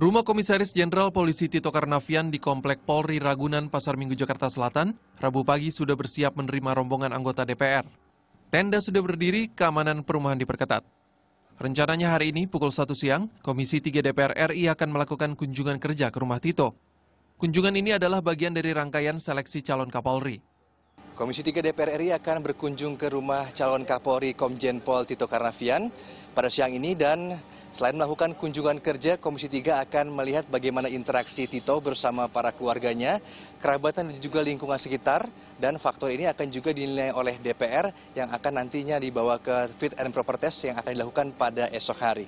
Rumah Komisaris Jenderal Polisi Tito Karnavian di Komplek Polri Ragunan, Pasar Minggu, Jakarta Selatan, Rabu pagi sudah bersiap menerima rombongan anggota DPR. Tenda sudah berdiri, keamanan perumahan diperketat. Rencananya hari ini pukul 1 siang, Komisi 3 DPR RI akan melakukan kunjungan kerja ke rumah Tito. Kunjungan ini adalah bagian dari rangkaian seleksi calon Kapolri. Komisi 3 DPR RI akan berkunjung ke rumah calon Kapolri Komjen Pol Tito Karnavian pada siang ini dan selain melakukan kunjungan kerja, Komisi 3 akan melihat bagaimana interaksi Tito bersama para keluarganya, kerabatan dan juga lingkungan sekitar dan faktor ini akan juga dinilai oleh DPR yang akan nantinya dibawa ke fit and proper test yang akan dilakukan pada esok hari.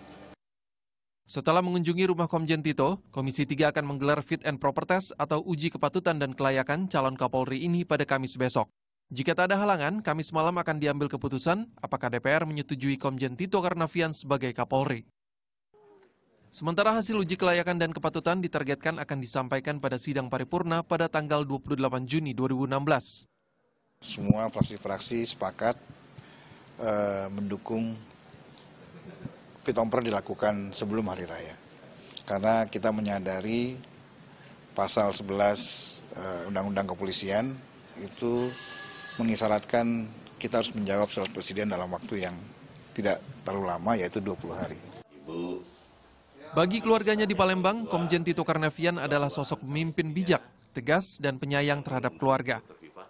Setelah mengunjungi rumah Komjen Tito, Komisi 3 akan menggelar fit and proper test atau uji kepatutan dan kelayakan calon Kapolri ini pada Kamis besok. Jika tak ada halangan, Kamis malam akan diambil keputusan apakah DPR menyetujui Komjen Tito Karnavian sebagai Kapolri. Sementara hasil uji kelayakan dan kepatutan ditargetkan akan disampaikan pada sidang paripurna pada tanggal 28 Juni 2016. Semua fraksi-fraksi sepakat eh, mendukung fitomper dilakukan sebelum Hari Raya. Karena kita menyadari pasal 11 eh, Undang-Undang eh, Kepolisian itu mengisyaratkan kita harus menjawab surat presiden dalam waktu yang tidak terlalu lama yaitu 20 hari. Bagi keluarganya di Palembang, Komjen Tito Karnavian adalah sosok pemimpin bijak, tegas, dan penyayang terhadap keluarga.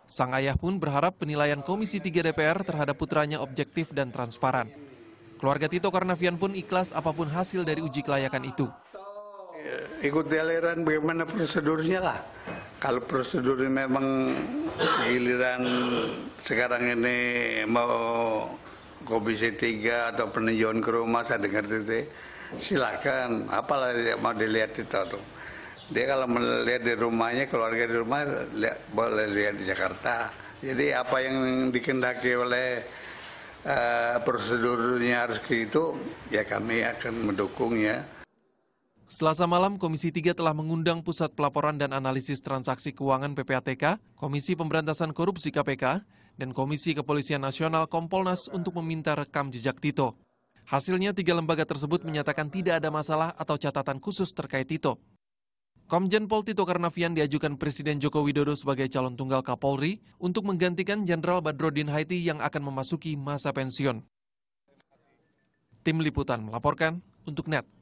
Sang ayah pun berharap penilaian Komisi 3 DPR terhadap putranya objektif dan transparan. Keluarga Tito Karnavian pun ikhlas apapun hasil dari uji kelayakan itu. Ikut aliran bagaimana prosedurnya lah. Kalau prosedur memang giliran sekarang ini mau komisi tiga atau peninjauan ke rumah saya dengar itu silakan apalah mau dilihat itu atau dia kalau melihat di rumahnya keluarga di rumah lihat, boleh lihat di Jakarta jadi apa yang dikendaki oleh uh, prosedurnya harus gitu, ya kami akan mendukung ya Selasa malam, Komisi 3 telah mengundang Pusat Pelaporan dan Analisis Transaksi Keuangan PPATK, Komisi Pemberantasan Korupsi KPK, dan Komisi Kepolisian Nasional Kompolnas untuk meminta rekam jejak Tito. Hasilnya, tiga lembaga tersebut menyatakan tidak ada masalah atau catatan khusus terkait Tito. Komjen Pol Tito Karnavian diajukan Presiden Joko Widodo sebagai calon tunggal Kapolri untuk menggantikan Jenderal Badrodin Haiti yang akan memasuki masa pensiun. Tim Liputan melaporkan untuk NET.